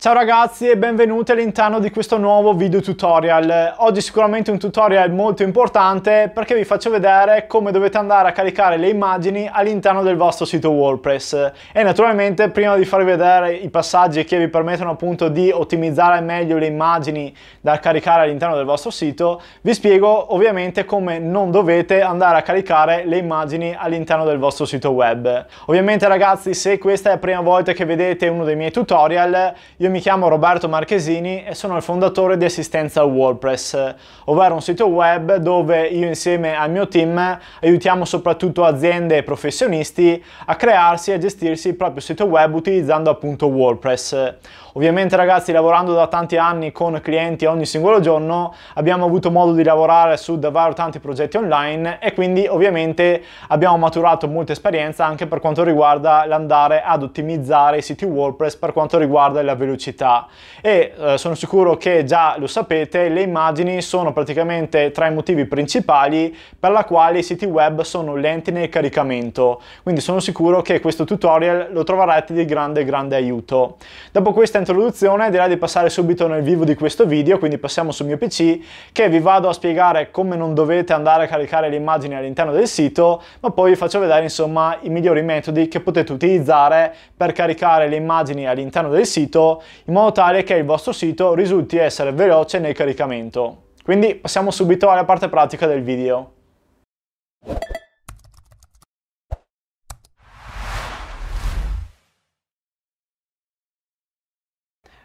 Ciao ragazzi e benvenuti all'interno di questo nuovo video tutorial. Oggi sicuramente un tutorial molto importante perché vi faccio vedere come dovete andare a caricare le immagini all'interno del vostro sito WordPress. E naturalmente prima di farvi vedere i passaggi che vi permettono appunto di ottimizzare meglio le immagini da caricare all'interno del vostro sito, vi spiego ovviamente come non dovete andare a caricare le immagini all'interno del vostro sito web. Ovviamente ragazzi se questa è la prima volta che vedete uno dei miei tutorial, io io mi chiamo Roberto Marchesini e sono il fondatore di Assistenza WordPress, ovvero un sito web dove io insieme al mio team aiutiamo soprattutto aziende e professionisti a crearsi e gestirsi il proprio sito web utilizzando appunto WordPress. Ovviamente ragazzi lavorando da tanti anni con clienti ogni singolo giorno abbiamo avuto modo di lavorare su davvero tanti progetti online e quindi ovviamente abbiamo maturato molta esperienza anche per quanto riguarda l'andare ad ottimizzare i siti WordPress per quanto riguarda la velocità e eh, sono sicuro che già lo sapete le immagini sono praticamente tra i motivi principali per la quale i siti web sono lenti nel caricamento quindi sono sicuro che questo tutorial lo troverete di grande grande aiuto. Dopo questa introduzione direi di passare subito nel vivo di questo video, quindi passiamo sul mio PC che vi vado a spiegare come non dovete andare a caricare le immagini all'interno del sito, ma poi vi faccio vedere insomma i migliori metodi che potete utilizzare per caricare le immagini all'interno del sito in modo tale che il vostro sito risulti essere veloce nel caricamento. Quindi passiamo subito alla parte pratica del video.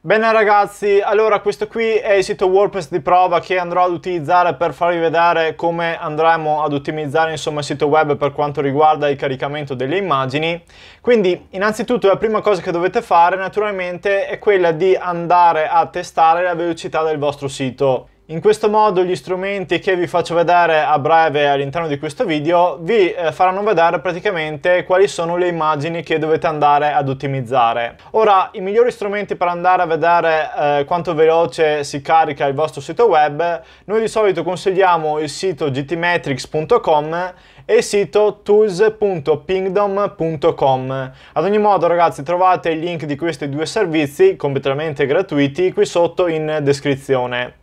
Bene ragazzi, allora questo qui è il sito WordPress di prova che andrò ad utilizzare per farvi vedere come andremo ad ottimizzare insomma, il sito web per quanto riguarda il caricamento delle immagini. Quindi innanzitutto la prima cosa che dovete fare naturalmente è quella di andare a testare la velocità del vostro sito. In questo modo gli strumenti che vi faccio vedere a breve all'interno di questo video vi eh, faranno vedere praticamente quali sono le immagini che dovete andare ad ottimizzare. Ora, i migliori strumenti per andare a vedere eh, quanto veloce si carica il vostro sito web, noi di solito consigliamo il sito gtmetrics.com e il sito tools.pingdom.com. Ad ogni modo ragazzi trovate il link di questi due servizi completamente gratuiti qui sotto in descrizione.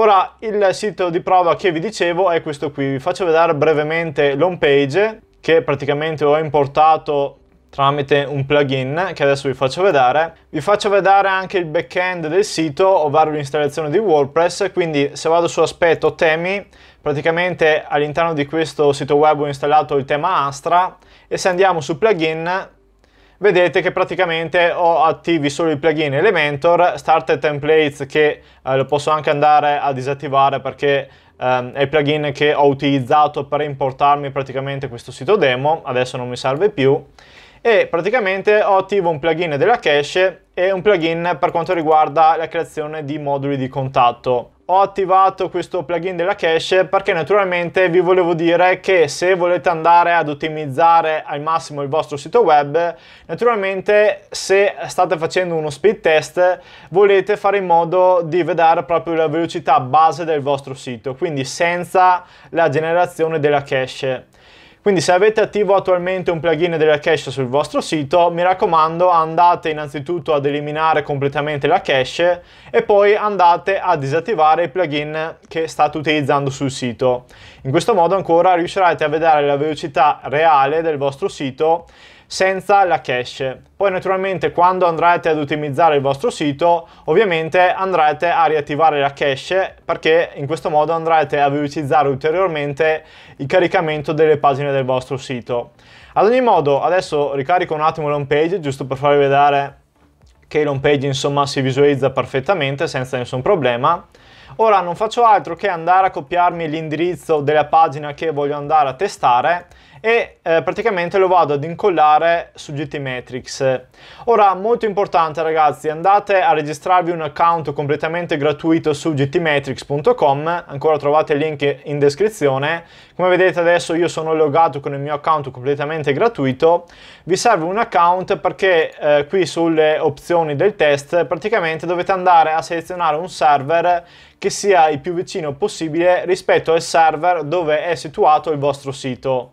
Ora il sito di prova che vi dicevo è questo qui, vi faccio vedere brevemente l'home page che praticamente ho importato tramite un plugin che adesso vi faccio vedere. Vi faccio vedere anche il backend del sito, ovvero l'installazione di WordPress, quindi se vado su aspetto temi, praticamente all'interno di questo sito web ho installato il tema Astra e se andiamo su plugin vedete che praticamente ho attivi solo il plugin Elementor, Start Templates che eh, lo posso anche andare a disattivare perché eh, è il plugin che ho utilizzato per importarmi praticamente questo sito demo, adesso non mi serve più e praticamente ho attivo un plugin della cache e un plugin per quanto riguarda la creazione di moduli di contatto ho attivato questo plugin della cache perché naturalmente vi volevo dire che se volete andare ad ottimizzare al massimo il vostro sito web, naturalmente se state facendo uno speed test volete fare in modo di vedere proprio la velocità base del vostro sito, quindi senza la generazione della cache. Quindi se avete attivo attualmente un plugin della cache sul vostro sito, mi raccomando andate innanzitutto ad eliminare completamente la cache e poi andate a disattivare il plugin che state utilizzando sul sito. In questo modo ancora riuscirete a vedere la velocità reale del vostro sito senza la cache. Poi naturalmente quando andrete ad ottimizzare il vostro sito, ovviamente andrete a riattivare la cache perché in questo modo andrete a velocizzare ulteriormente il caricamento delle pagine del vostro sito. Ad ogni modo, adesso ricarico un attimo l'home page giusto per farvi vedere che l'home page insomma si visualizza perfettamente senza nessun problema. Ora non faccio altro che andare a copiarmi l'indirizzo della pagina che voglio andare a testare e eh, praticamente lo vado ad incollare su GTmetrix. Ora, molto importante ragazzi, andate a registrarvi un account completamente gratuito su gtmetrix.com, ancora trovate il link in descrizione. Come vedete adesso io sono logato con il mio account completamente gratuito. Vi serve un account perché eh, qui sulle opzioni del test praticamente dovete andare a selezionare un server che sia il più vicino possibile rispetto al server dove è situato il vostro sito.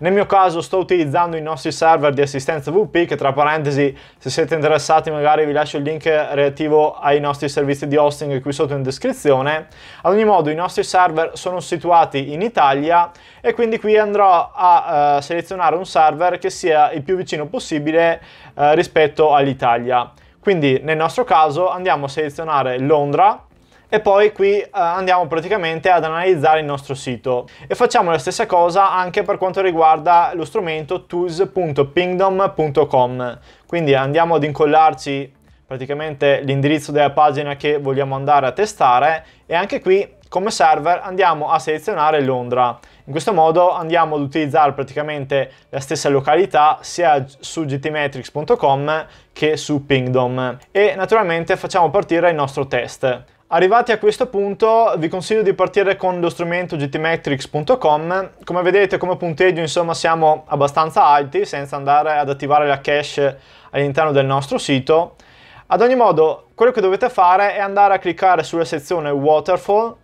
Nel mio caso sto utilizzando i nostri server di assistenza VP che tra parentesi se siete interessati magari vi lascio il link relativo ai nostri servizi di hosting qui sotto in descrizione. Ad ogni modo i nostri server sono situati in Italia e quindi qui andrò a eh, selezionare un server che sia il più vicino possibile eh, rispetto all'Italia. Quindi nel nostro caso andiamo a selezionare Londra e poi qui eh, andiamo praticamente ad analizzare il nostro sito e facciamo la stessa cosa anche per quanto riguarda lo strumento tools.pingdom.com quindi andiamo ad incollarci praticamente l'indirizzo della pagina che vogliamo andare a testare e anche qui come server andiamo a selezionare Londra in questo modo andiamo ad utilizzare praticamente la stessa località sia su gtmetrix.com che su Pingdom e naturalmente facciamo partire il nostro test Arrivati a questo punto vi consiglio di partire con lo strumento gtmetrix.com come vedete come punteggio insomma siamo abbastanza alti senza andare ad attivare la cache all'interno del nostro sito. Ad ogni modo quello che dovete fare è andare a cliccare sulla sezione waterfall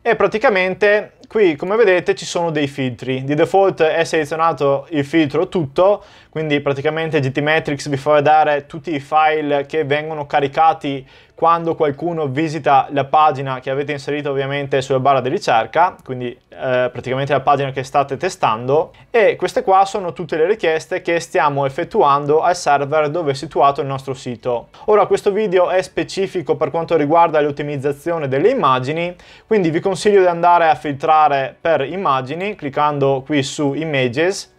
e praticamente Qui come vedete ci sono dei filtri, di default è selezionato il filtro tutto, quindi praticamente GTmetrix vi fa vedere tutti i file che vengono caricati quando qualcuno visita la pagina che avete inserito ovviamente sulla barra di ricerca, quindi eh, praticamente la pagina che state testando e queste qua sono tutte le richieste che stiamo effettuando al server dove è situato il nostro sito. Ora questo video è specifico per quanto riguarda l'ottimizzazione delle immagini, quindi vi consiglio di andare a filtrare andare per immagini cliccando qui su images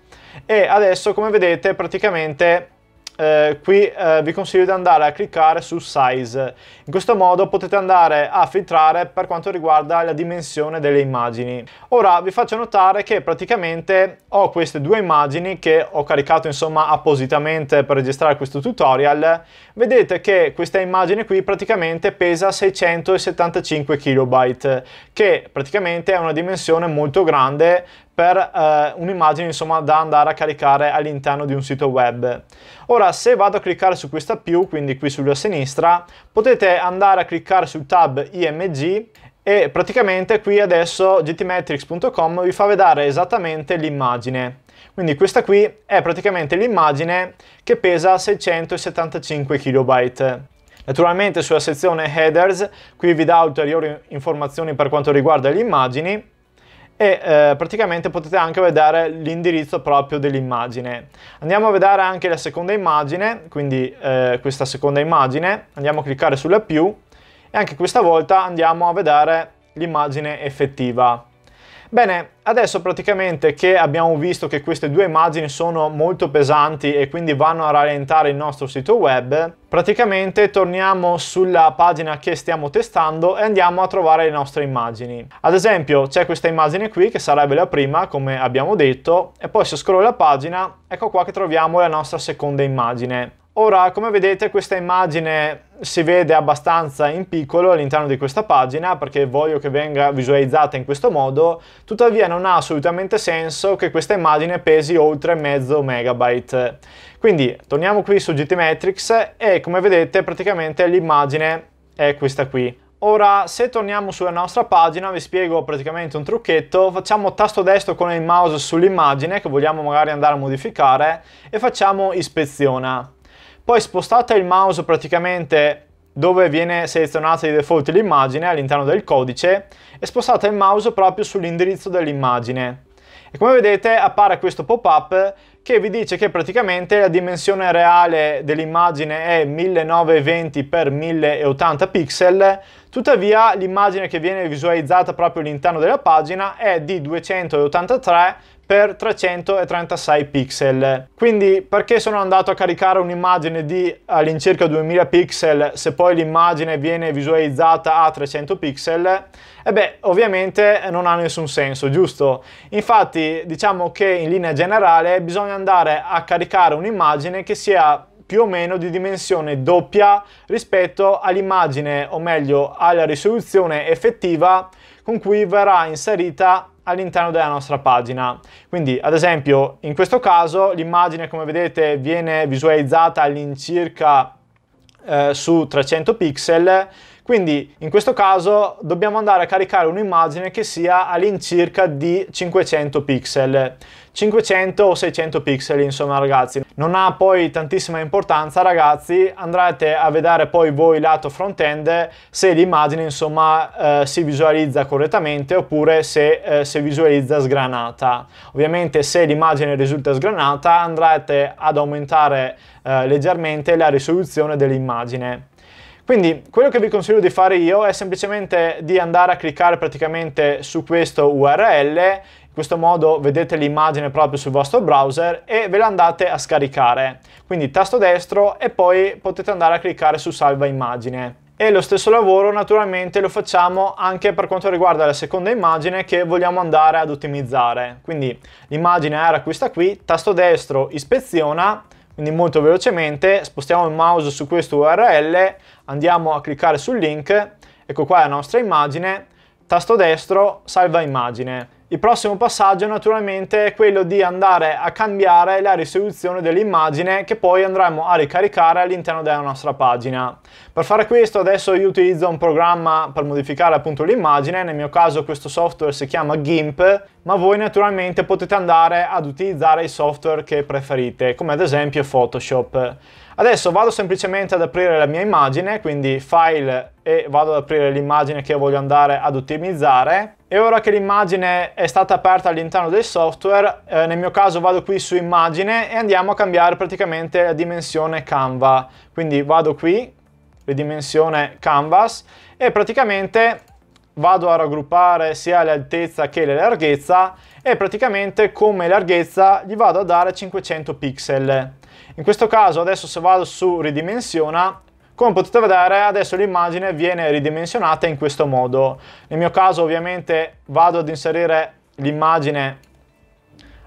e adesso come vedete praticamente eh, qui eh, vi consiglio di andare a cliccare su size in questo modo potete andare a filtrare per quanto riguarda la dimensione delle immagini ora vi faccio notare che praticamente ho queste due immagini che ho caricato insomma appositamente per registrare questo tutorial vedete che questa immagine qui praticamente pesa 675 KB che praticamente è una dimensione molto grande per eh, un'immagine insomma da andare a caricare all'interno di un sito web. Ora se vado a cliccare su questa più, quindi qui sulla sinistra, potete andare a cliccare sul tab IMG e praticamente qui adesso gtmetrix.com vi fa vedere esattamente l'immagine. Quindi questa qui è praticamente l'immagine che pesa 675 KB. Naturalmente sulla sezione headers qui vi dà ulteriori informazioni per quanto riguarda le immagini e eh, praticamente potete anche vedere l'indirizzo proprio dell'immagine. Andiamo a vedere anche la seconda immagine, quindi eh, questa seconda immagine, andiamo a cliccare sulla più e anche questa volta andiamo a vedere l'immagine effettiva. Bene, adesso praticamente che abbiamo visto che queste due immagini sono molto pesanti e quindi vanno a rallentare il nostro sito web, praticamente torniamo sulla pagina che stiamo testando e andiamo a trovare le nostre immagini. Ad esempio c'è questa immagine qui che sarebbe la prima come abbiamo detto e poi se scrollo la pagina ecco qua che troviamo la nostra seconda immagine. Ora, come vedete, questa immagine si vede abbastanza in piccolo all'interno di questa pagina perché voglio che venga visualizzata in questo modo, tuttavia non ha assolutamente senso che questa immagine pesi oltre mezzo megabyte. Quindi torniamo qui su GTmetrix e come vedete praticamente l'immagine è questa qui. Ora, se torniamo sulla nostra pagina, vi spiego praticamente un trucchetto. Facciamo tasto destro con il mouse sull'immagine che vogliamo magari andare a modificare e facciamo ispeziona. Poi spostate il mouse praticamente dove viene selezionata di default l'immagine all'interno del codice e spostate il mouse proprio sull'indirizzo dell'immagine. E come vedete appare questo pop-up che vi dice che praticamente la dimensione reale dell'immagine è 1920x1080 pixel, Tuttavia l'immagine che viene visualizzata proprio all'interno della pagina è di 283 x 336 pixel quindi perché sono andato a caricare un'immagine di all'incirca 2000 pixel se poi l'immagine viene visualizzata a 300 pixel e eh beh ovviamente non ha nessun senso giusto infatti diciamo che in linea generale bisogna andare a caricare un'immagine che sia più o meno di dimensione doppia rispetto all'immagine o meglio alla risoluzione effettiva con cui verrà inserita all'interno della nostra pagina. Quindi ad esempio in questo caso l'immagine come vedete viene visualizzata all'incirca eh, su 300 pixel quindi in questo caso dobbiamo andare a caricare un'immagine che sia all'incirca di 500 pixel. 500 o 600 pixel insomma ragazzi non ha poi tantissima importanza ragazzi andrete a vedere poi voi lato front end se l'immagine insomma eh, si visualizza correttamente oppure se eh, si visualizza sgranata ovviamente se l'immagine risulta sgranata andrete ad aumentare eh, leggermente la risoluzione dell'immagine quindi quello che vi consiglio di fare io è semplicemente di andare a cliccare praticamente su questo URL in questo modo vedete l'immagine proprio sul vostro browser e ve la andate a scaricare. Quindi tasto destro e poi potete andare a cliccare su salva immagine. E lo stesso lavoro naturalmente lo facciamo anche per quanto riguarda la seconda immagine che vogliamo andare ad ottimizzare. Quindi l'immagine era questa qui, tasto destro ispeziona, quindi molto velocemente spostiamo il mouse su questo URL, andiamo a cliccare sul link, ecco qua la nostra immagine, tasto destro salva immagine il prossimo passaggio naturalmente è quello di andare a cambiare la risoluzione dell'immagine che poi andremo a ricaricare all'interno della nostra pagina. Per fare questo adesso io utilizzo un programma per modificare appunto l'immagine, nel mio caso questo software si chiama GIMP, ma voi naturalmente potete andare ad utilizzare il software che preferite, come ad esempio Photoshop. Adesso vado semplicemente ad aprire la mia immagine, quindi file e vado ad aprire l'immagine che voglio andare ad ottimizzare e ora che l'immagine è stata aperta all'interno del software, eh, nel mio caso vado qui su immagine e andiamo a cambiare praticamente la dimensione Canva. Quindi vado qui, ridimensione Canvas e praticamente vado a raggruppare sia l'altezza che la larghezza e praticamente come larghezza gli vado a dare 500 pixel. In questo caso adesso se vado su ridimensiona come potete vedere adesso l'immagine viene ridimensionata in questo modo. Nel mio caso ovviamente vado ad inserire l'immagine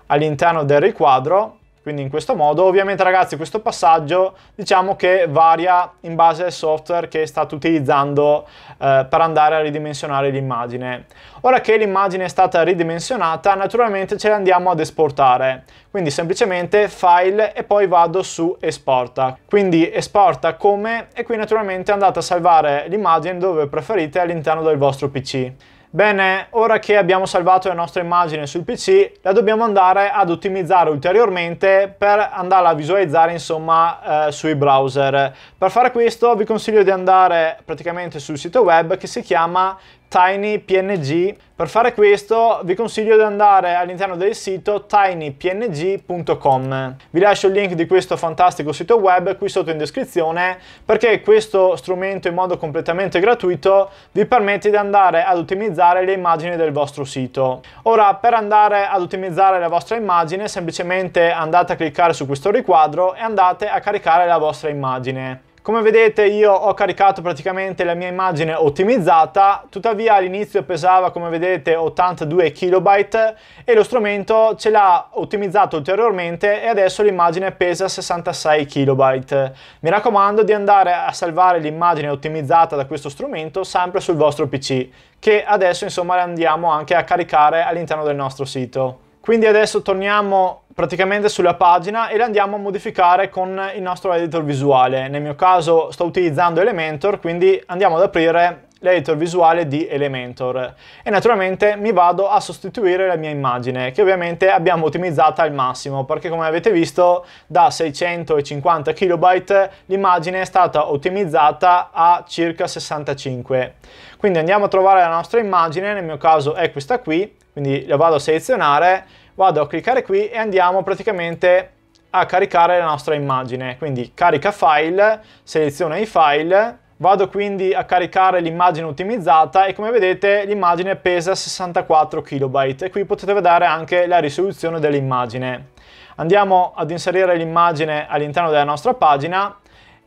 all'interno del riquadro quindi in questo modo, ovviamente ragazzi questo passaggio diciamo che varia in base al software che state utilizzando eh, per andare a ridimensionare l'immagine. Ora che l'immagine è stata ridimensionata naturalmente ce la andiamo ad esportare, quindi semplicemente file e poi vado su esporta. Quindi esporta come e qui naturalmente andate a salvare l'immagine dove preferite all'interno del vostro PC. Bene, ora che abbiamo salvato la nostra immagine sul PC, la dobbiamo andare ad ottimizzare ulteriormente per andarla a visualizzare insomma eh, sui browser. Per fare questo vi consiglio di andare praticamente sul sito web che si chiama tinypng. Per fare questo vi consiglio di andare all'interno del sito tinypng.com. Vi lascio il link di questo fantastico sito web qui sotto in descrizione perché questo strumento in modo completamente gratuito vi permette di andare ad ottimizzare le immagini del vostro sito. Ora per andare ad ottimizzare la vostra immagine semplicemente andate a cliccare su questo riquadro e andate a caricare la vostra immagine. Come vedete io ho caricato praticamente la mia immagine ottimizzata, tuttavia all'inizio pesava come vedete 82 KB e lo strumento ce l'ha ottimizzato ulteriormente e adesso l'immagine pesa 66 KB. Mi raccomando di andare a salvare l'immagine ottimizzata da questo strumento sempre sul vostro PC, che adesso insomma andiamo anche a caricare all'interno del nostro sito. Quindi adesso torniamo praticamente sulla pagina e la andiamo a modificare con il nostro editor visuale. Nel mio caso sto utilizzando Elementor, quindi andiamo ad aprire l'editor visuale di Elementor e naturalmente mi vado a sostituire la mia immagine che ovviamente abbiamo ottimizzata al massimo perché come avete visto da 650 KB l'immagine è stata ottimizzata a circa 65 quindi andiamo a trovare la nostra immagine nel mio caso è questa qui quindi lo vado a selezionare, vado a cliccare qui e andiamo praticamente a caricare la nostra immagine. Quindi carica file, seleziona i file, vado quindi a caricare l'immagine ottimizzata e come vedete l'immagine pesa 64 KB e qui potete vedere anche la risoluzione dell'immagine. Andiamo ad inserire l'immagine all'interno della nostra pagina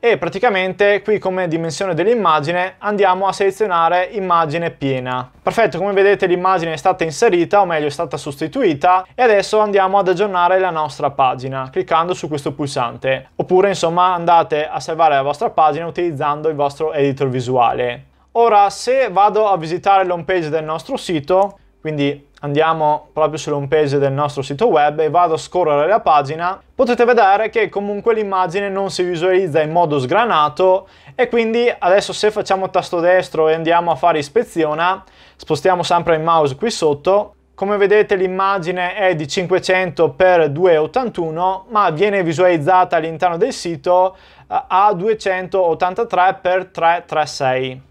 e praticamente qui come dimensione dell'immagine andiamo a selezionare immagine piena. Perfetto, come vedete l'immagine è stata inserita, o meglio è stata sostituita, e adesso andiamo ad aggiornare la nostra pagina, cliccando su questo pulsante. Oppure insomma andate a salvare la vostra pagina utilizzando il vostro editor visuale. Ora, se vado a visitare l'home page del nostro sito, quindi andiamo proprio sull'home page del nostro sito web e vado a scorrere la pagina, potete vedere che comunque l'immagine non si visualizza in modo sgranato e quindi adesso se facciamo tasto destro e andiamo a fare ispeziona, spostiamo sempre il mouse qui sotto, come vedete l'immagine è di 500 x 281 ma viene visualizzata all'interno del sito eh, a 283 x 336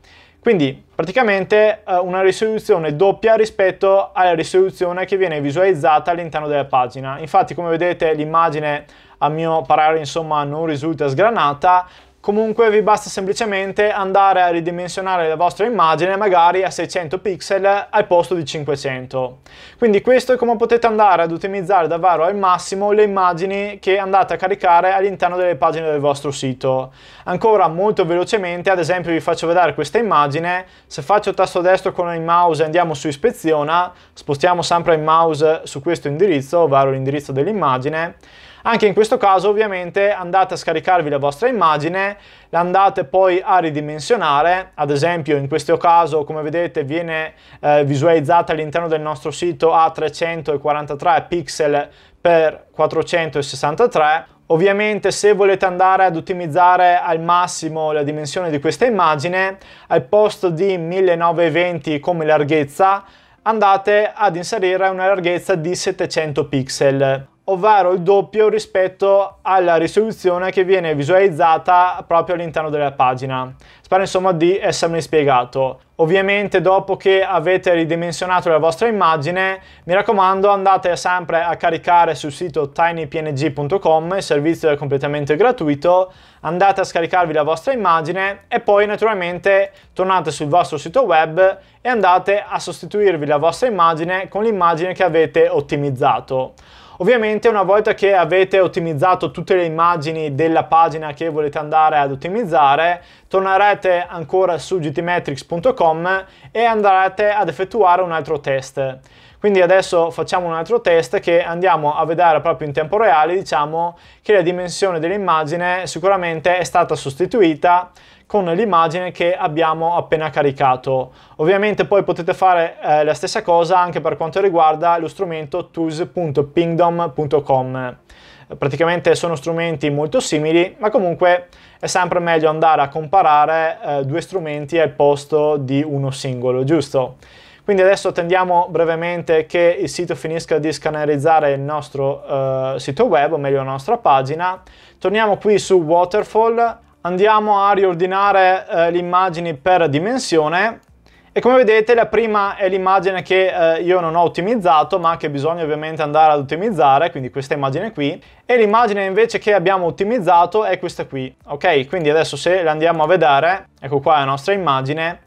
quindi praticamente eh, una risoluzione doppia rispetto alla risoluzione che viene visualizzata all'interno della pagina. Infatti come vedete l'immagine a mio parere insomma non risulta sgranata Comunque vi basta semplicemente andare a ridimensionare la vostra immagine magari a 600 pixel al posto di 500. Quindi questo è come potete andare ad ottimizzare davvero al massimo le immagini che andate a caricare all'interno delle pagine del vostro sito. Ancora molto velocemente, ad esempio vi faccio vedere questa immagine, se faccio tasto destro con il mouse e andiamo su ispeziona, spostiamo sempre il mouse su questo indirizzo, ovvero l'indirizzo dell'immagine, anche in questo caso ovviamente andate a scaricarvi la vostra immagine, la andate poi a ridimensionare, ad esempio in questo caso come vedete viene eh, visualizzata all'interno del nostro sito a 343 pixel per 463 Ovviamente se volete andare ad ottimizzare al massimo la dimensione di questa immagine, al posto di 1920 come larghezza, andate ad inserire una larghezza di 700 pixel ovvero il doppio rispetto alla risoluzione che viene visualizzata proprio all'interno della pagina. Spero insomma di essermi spiegato. Ovviamente dopo che avete ridimensionato la vostra immagine, mi raccomando andate sempre a caricare sul sito tinypng.com, il servizio è completamente gratuito, andate a scaricarvi la vostra immagine e poi naturalmente tornate sul vostro sito web e andate a sostituirvi la vostra immagine con l'immagine che avete ottimizzato. Ovviamente una volta che avete ottimizzato tutte le immagini della pagina che volete andare ad ottimizzare, tornerete ancora su gtmetrix.com e andrete ad effettuare un altro test. Quindi adesso facciamo un altro test che andiamo a vedere proprio in tempo reale, diciamo che la dimensione dell'immagine sicuramente è stata sostituita con l'immagine che abbiamo appena caricato. Ovviamente poi potete fare eh, la stessa cosa anche per quanto riguarda lo strumento tools.pingdom.com. Praticamente sono strumenti molto simili, ma comunque è sempre meglio andare a comparare eh, due strumenti al posto di uno singolo, giusto? Quindi adesso attendiamo brevemente che il sito finisca di scannerizzare il nostro eh, sito web, o meglio la nostra pagina. Torniamo qui su Waterfall, andiamo a riordinare eh, le immagini per dimensione e come vedete la prima è l'immagine che eh, io non ho ottimizzato ma che bisogna ovviamente andare ad ottimizzare, quindi questa immagine qui. E l'immagine invece che abbiamo ottimizzato è questa qui, ok? Quindi adesso se la andiamo a vedere, ecco qua la nostra immagine,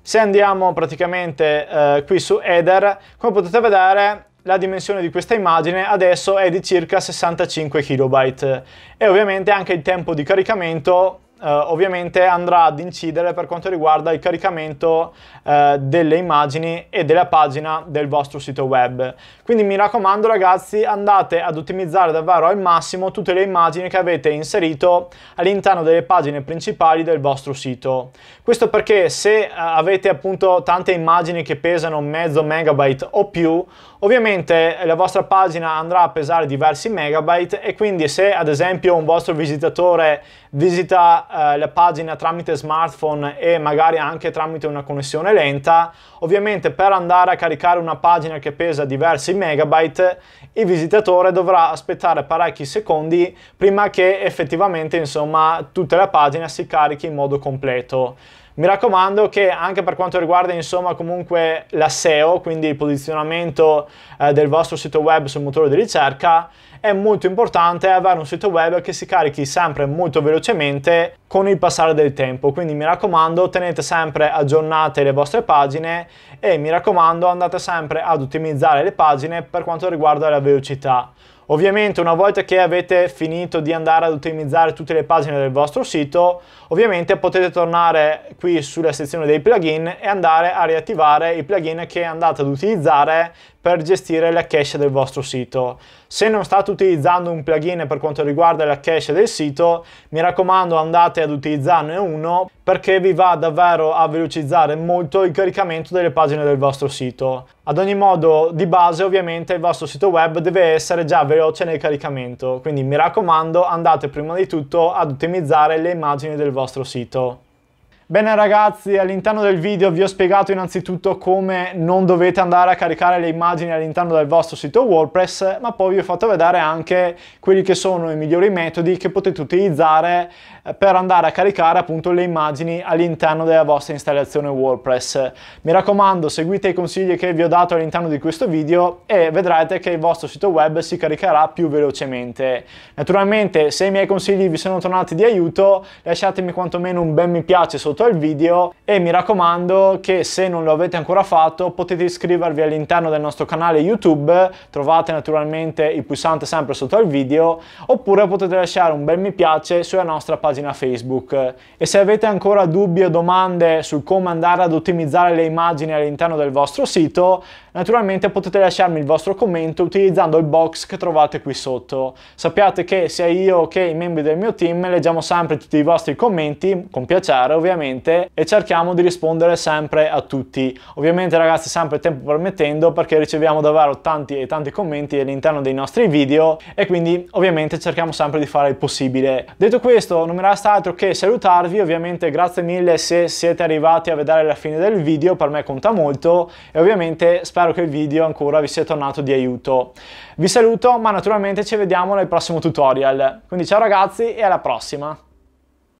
se andiamo praticamente eh, qui su header, come potete vedere la dimensione di questa immagine adesso è di circa 65 KB e ovviamente anche il tempo di caricamento eh, ovviamente andrà ad incidere per quanto riguarda il caricamento eh, delle immagini e della pagina del vostro sito web. Quindi mi raccomando ragazzi andate ad ottimizzare davvero al massimo tutte le immagini che avete inserito all'interno delle pagine principali del vostro sito. Questo perché se eh, avete appunto tante immagini che pesano mezzo megabyte o più Ovviamente eh, la vostra pagina andrà a pesare diversi megabyte e quindi se ad esempio un vostro visitatore visita eh, la pagina tramite smartphone e magari anche tramite una connessione lenta, ovviamente per andare a caricare una pagina che pesa diversi megabyte il visitatore dovrà aspettare parecchi secondi prima che effettivamente insomma tutta la pagina si carichi in modo completo. Mi raccomando che anche per quanto riguarda insomma comunque la SEO, quindi il posizionamento eh, del vostro sito web sul motore di ricerca, è molto importante avere un sito web che si carichi sempre molto velocemente con il passare del tempo. Quindi mi raccomando, tenete sempre aggiornate le vostre pagine e mi raccomando, andate sempre ad ottimizzare le pagine per quanto riguarda la velocità. Ovviamente una volta che avete finito di andare ad ottimizzare tutte le pagine del vostro sito, ovviamente potete tornare qui sulla sezione dei plugin e andare a riattivare i plugin che andate ad utilizzare per gestire la cache del vostro sito. Se non state utilizzando un plugin per quanto riguarda la cache del sito, mi raccomando andate ad utilizzarne uno perché vi va davvero a velocizzare molto il caricamento delle pagine del vostro sito. Ad ogni modo, di base ovviamente il vostro sito web deve essere già veloce nel caricamento, quindi mi raccomando andate prima di tutto ad ottimizzare le immagini del vostro sito. Bene ragazzi, all'interno del video vi ho spiegato innanzitutto come non dovete andare a caricare le immagini all'interno del vostro sito WordPress, ma poi vi ho fatto vedere anche quelli che sono i migliori metodi che potete utilizzare eh, per andare a caricare appunto le immagini all'interno della vostra installazione WordPress. Mi raccomando, seguite i consigli che vi ho dato all'interno di questo video e vedrete che il vostro sito web si caricherà più velocemente. Naturalmente, se i miei consigli vi sono tornati di aiuto, lasciatemi quantomeno un bel mi piace sotto piaciuto il video e mi raccomando che se non lo avete ancora fatto potete iscrivervi all'interno del nostro canale YouTube, trovate naturalmente il pulsante sempre sotto al video oppure potete lasciare un bel mi piace sulla nostra pagina Facebook. E se avete ancora dubbi o domande su come andare ad ottimizzare le immagini all'interno del vostro sito, naturalmente potete lasciarmi il vostro commento utilizzando il box che trovate qui sotto. Sappiate che sia io che i membri del mio team leggiamo sempre tutti i vostri commenti, con piacere ovviamente, direttamente e cerchiamo di rispondere sempre a tutti. Ovviamente ragazzi sempre tempo permettendo perché riceviamo davvero tanti e tanti commenti all'interno dei nostri video e quindi ovviamente cerchiamo sempre di fare il possibile. Detto questo non mi resta altro che salutarvi, ovviamente grazie mille se siete arrivati a vedere la fine del video, per me conta molto e ovviamente spero che il video ancora vi sia tornato di aiuto. Vi saluto ma naturalmente ci vediamo nel prossimo tutorial. Quindi ciao ragazzi e alla prossima!